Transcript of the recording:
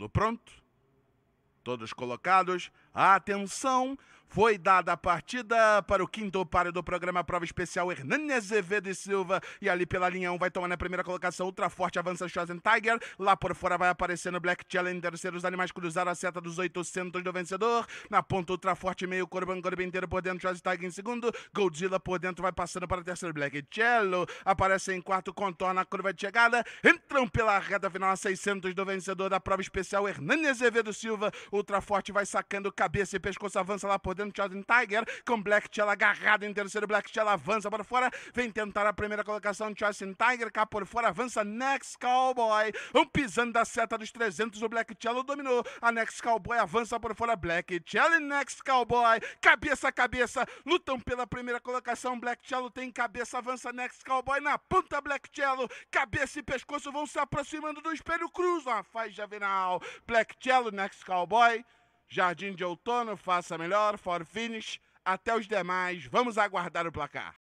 Tudo pronto? Todos colocados? Atenção! Foi dada a partida para o quinto páreo do programa Prova Especial Hernani Azevedo e Silva. E ali pela linha 1 um, vai tomar na primeira colocação. Ultra forte avança Chosen Tiger. Lá por fora vai aparecendo Black Challenger. Terceiros animais cruzaram a seta dos 800 do vencedor. Na ponta, Ultra forte meio. Corban Corban inteiro por dentro. Chosen Tiger em segundo. Godzilla por dentro vai passando para o terceiro. Black Cello aparece em quarto. Contorna a curva de chegada. Entram pela reta final a 600 do vencedor da prova especial Hernani Azevedo Silva. Ultra forte vai sacando cabeça e pescoço. Avança lá por dentro dentro do Tiger, com Black Chell agarrado em terceiro, Black Chell avança para fora, vem tentar a primeira colocação, Justin Tiger, cá por fora, avança Next Cowboy, um pisando da seta dos 300, o Black Chell dominou, a Next Cowboy avança por fora, Black Chell e Next Cowboy, cabeça a cabeça, lutam pela primeira colocação, Black Cello tem cabeça, avança Next Cowboy na ponta, Black Cello, cabeça e pescoço vão se aproximando do espelho, cruzam a faixa final, Black Cello, Next Cowboy, Jardim de Outono, Faça Melhor, For Finish. Até os demais, vamos aguardar o placar.